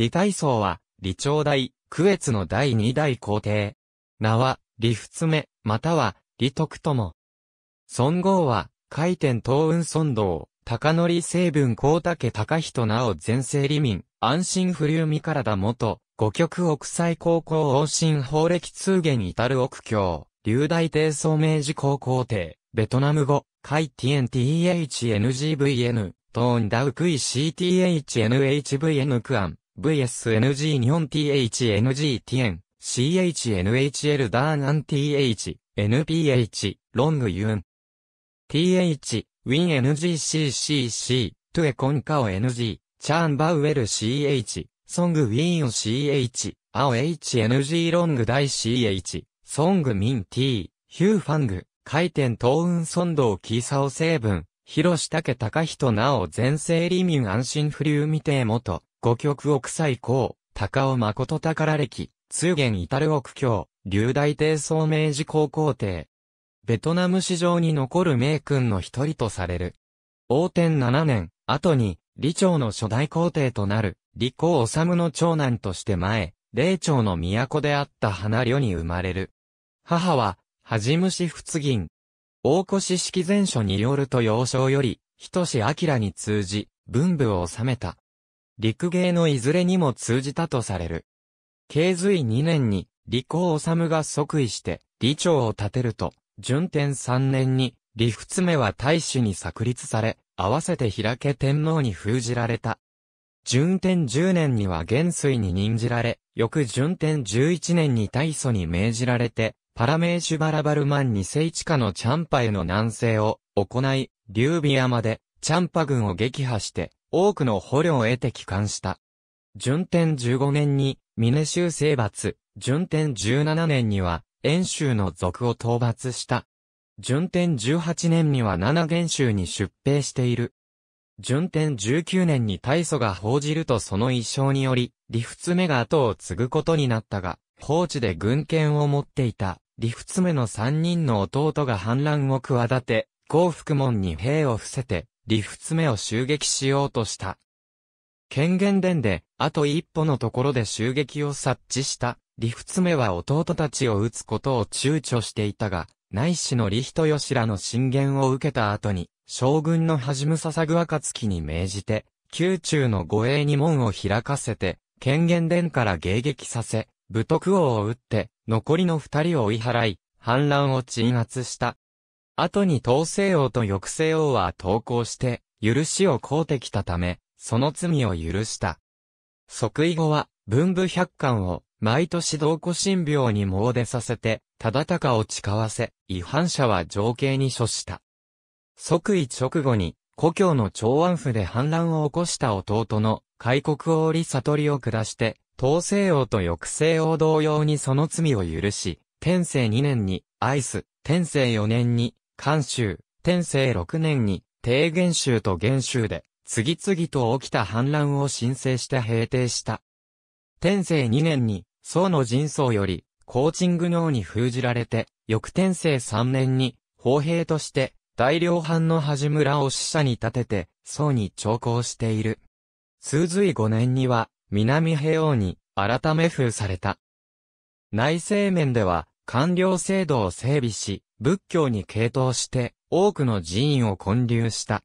李大宗は、李朝代、区越の第二代皇帝。名は、李仏目、または、李徳とも。孫号は、海天東雲孫道、高則成分高武高人なお前世李民、安心不流身からだ元、五極奥祭高校往診法歴通言至る奥教、流大帝総明治高校帝、ベトナム語、海 TNTHNGVN、トーンダウクイ CTHNHVN クアン、VSNG 日本 THNG t n CHNHL ダーンアン TH、NPH、ロングユン。TH、ウィン NGCCC、トゥエコンカオ NG、チャーンバウエル CH、ソングウィンを CH、アオ HNG ロング大 CH、ソングミン T、ヒューファング、回転東雲ドウキーサオ成分、広下家ヒ人なお全生ュン安心不流未定元。五曲奥最高、高尾誠宝歴、通元至る奥教、流大帝宗明治高校帝。ベトナム史上に残る名君の一人とされる。王天七年、後に、李朝の初代皇帝となる、李光治の長男として前、霊朝の都であった花寮に生まれる。母は、恥虫仏銀。大越式前書によると幼少より、とし明に通じ、文武を治めた。陸芸のいずれにも通じたとされる。慶随2年に、李光治が即位して、李朝を立てると、順天3年に、李仏目は大使に作立され、合わせて開け天皇に封じられた。順天10年には元帥に任じられ、翌順天11年に大祖に命じられて、パラメーシュバラバルマン二世地下のチャンパへの南西を行い、劉備山でチャンパ軍を撃破して、多くの捕虜を得て帰還した。順天15年に、峰州征伐、順天17年には、遠州の賊を討伐した。順天18年には七元州に出兵している。順天19年に大祖が報じるとその一生により、理仏目が後を継ぐことになったが、放置で軍権を持っていた、理仏目の三人の弟が反乱を企て、幸福門に兵を伏せて、リフツメを襲撃しようとした。権限伝で、あと一歩のところで襲撃を察知した、リフツメは弟たちを撃つことを躊躇していたが、内史のリヒトヨシらの進言を受けた後に、将軍のハジムササグカツキに命じて、宮中の護衛に門を開かせて、権限伝から迎撃させ、武徳王を撃って、残りの二人を追い払い、反乱を鎮圧した。後に東西王と抑西王は投降して、許しを請うてきたため、その罪を許した。即位後は、文武百官を、毎年同古神廟に詣でさせて、忠敬を誓わせ、違反者は情景に処した。即位直後に、故郷の長安府で反乱を起こした弟の、開国王李悟りを下して、東西王と抑西王同様にその罪を許し、天正2年に、アイス、天正4年に、関州、天正6年に、低元州と元州で、次々と起きた反乱を申請して平定した。天正2年に、宋の人相より、コーチング能に封じられて、翌天正3年に、砲兵として、大量藩の端村を死者に立てて、宋に徴工している。数髄5年には、南平王に、改め封された。内政面では、官僚制度を整備し、仏教に傾倒して多くの寺院を建立した。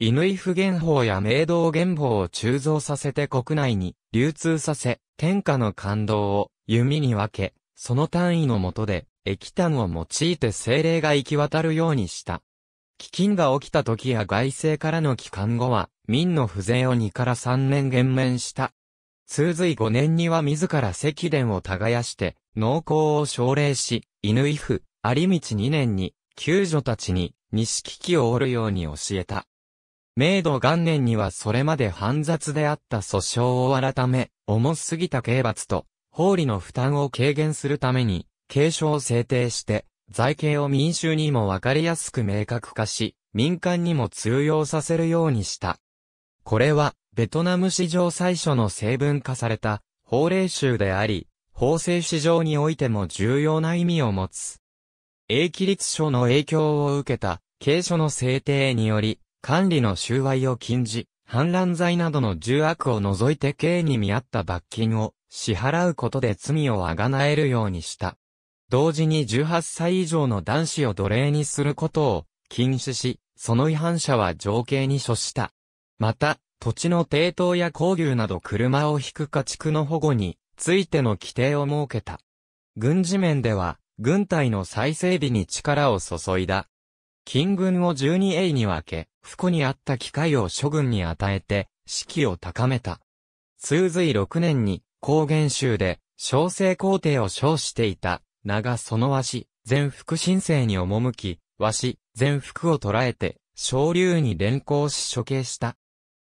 乾普元法や明道元法を鋳造させて国内に流通させ、天下の感動を弓に分け、その単位のもとで液炭を用いて精霊が行き渡るようにした。飢饉が起きた時や外政からの帰還後は、民の不全を2から3年減免した。通随5年には自ら赤殿を耕して、農耕を奨励し、乾府、有道2年に、救助たちに、危木を折るように教えた。明度元年にはそれまで煩雑であった訴訟を改め、重すぎた刑罰と、法理の負担を軽減するために、継承を制定して、財刑を民衆にもわかりやすく明確化し、民間にも通用させるようにした。これは、ベトナム史上最初の成文化された法令集であり、法制史上においても重要な意味を持つ。英規律書の影響を受けた、刑書の制定により、管理の収賄を禁じ、反乱罪などの重悪を除いて刑に見合った罰金を支払うことで罪をあがなえるようにした。同時に18歳以上の男子を奴隷にすることを禁止し、その違反者は条刑に処した。また、土地の抵当や交流など車を引く家畜の保護についての規定を設けた。軍事面では、軍隊の再整備に力を注いだ。金軍を 12A に分け、服にあった機会を諸軍に与えて、士気を高めた。通随6年に、高原州で、小生皇帝を称していた、長その和紙、全福神聖に赴き、和紙、全福を捕らえて、昇竜に連行し処刑した。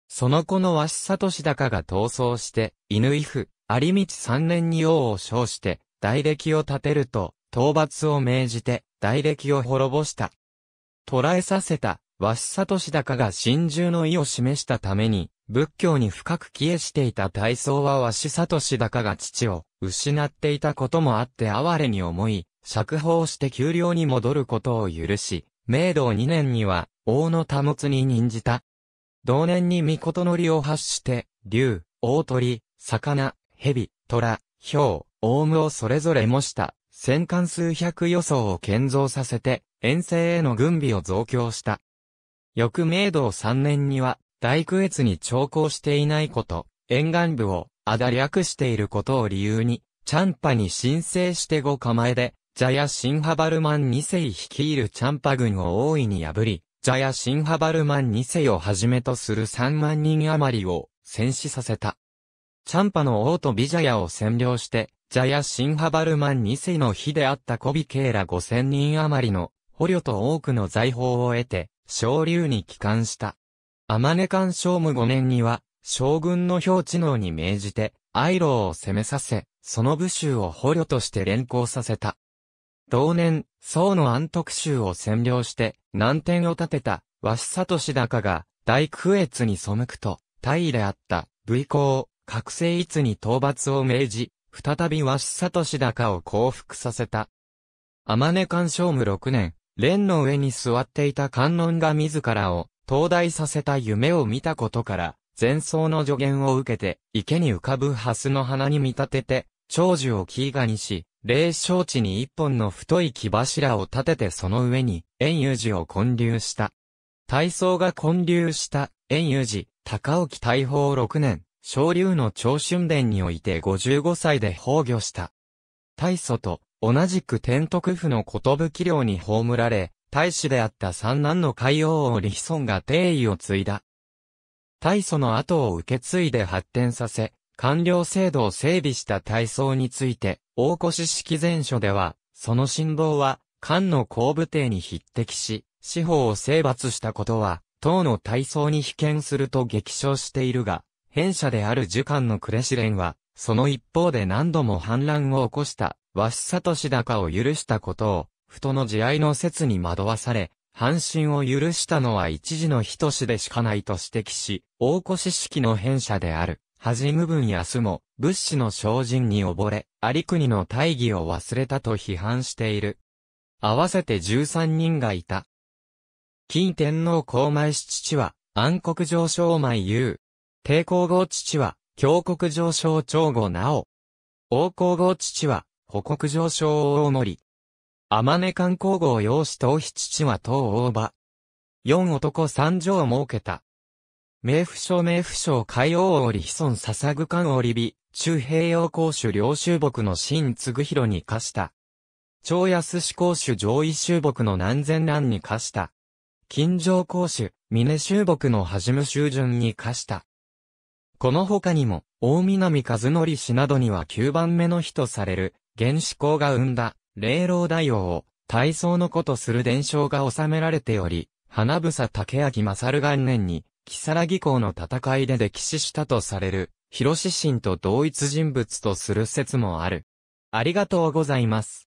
その子の和紙里志高が逃走して、犬イフ、有道三年に王を称して、大歴を立てると、討伐を命じて、大歴を滅ぼした。捕らえさせた、和志里高が真珠の意を示したために、仏教に深く帰依していた大僧は和志里高が父を失っていたこともあって哀れに思い、釈放して丘陵に戻ることを許し、明道2年には、王の多物に任じた。同年に御事のりを発して、竜、大鳥、魚、蛇、虎、豹、オウムをそれぞれ模した。戦艦数百予想を建造させて、遠征への軍備を増強した。翌明道3年には、大空越に調航していないこと、沿岸部を、あだ略していることを理由に、チャンパに申請して後構えで、ジャヤ・シンハバルマン2世率いるチャンパ軍を大いに破り、ジャヤ・シンハバルマン2世をはじめとする3万人余りを戦死させた。チャンパの王とビジャヤを占領して、ジャヤ・シンハバルマン2世の日であったコビケーラ5000人余りの捕虜と多くの財宝を得て、昇竜に帰還した。アマネカンーム5年には、将軍の表知能に命じて、アイローを攻めさせ、その武州を捕虜として連行させた。同年、宋の安徳州を占領して、南天を建てた、鷲里氏高が、大空越に背くと、大尉であった、武功、覚醒いつに討伐を命じ、再び鷲里氏高を降伏させた。天根干渉無6年、蓮の上に座っていた観音が自らを、灯台させた夢を見たことから、前奏の助言を受けて、池に浮かぶ蓮の花に見立てて、長寿を木ーにし、霊障地に一本の太い木柱を立ててその上に、円遊寺を建立した。体操が建立した、円遊寺、高沖大宝6年、小竜の長春殿において55歳で崩御した。大祖と同じく天徳府の寿領に葬られ、大使であった三男の海王王李孫が帝位を継いだ。大祖の後を受け継いで発展させ、官僚制度を整備した大祖について、大越式前書では、その振動は、漢の後部帝に匹敵し、司法を征伐したことは、党の体操に被見すると激称しているが、変者である樹幹のクレシレンは、その一方で何度も反乱を起こした、和シサトシ高を許したことを、太の慈愛の説に惑わされ、半身を許したのは一時の人しでしかないと指摘し、大越式の変者である、はじむ分やすも、物資の精進に溺れ、有国の大義を忘れたと批判している。合わせて13人がいた。金天皇皇前七父は、暗黒上昇米優、帝皇后父は、峡国上昇長後なお。王皇后父は、保国上昇大森。天根観光号養子頭飛父は東大場。四男三女を設けた。名府省名府省海王織子孫笹具官織美、中平洋公主領州牧の新嗣広に課した。長安市公主上位州牧の南前蘭に課した。近城公主、峰州牧のはじむ順に課した。この他にも、大南和則氏などには9番目の日とされる、原始校が生んだ、霊老大王を、体操の子とする伝承が収められており、花房竹明勝元年に、木更木校の戦いで溺死したとされる、広志神と同一人物とする説もある。ありがとうございます。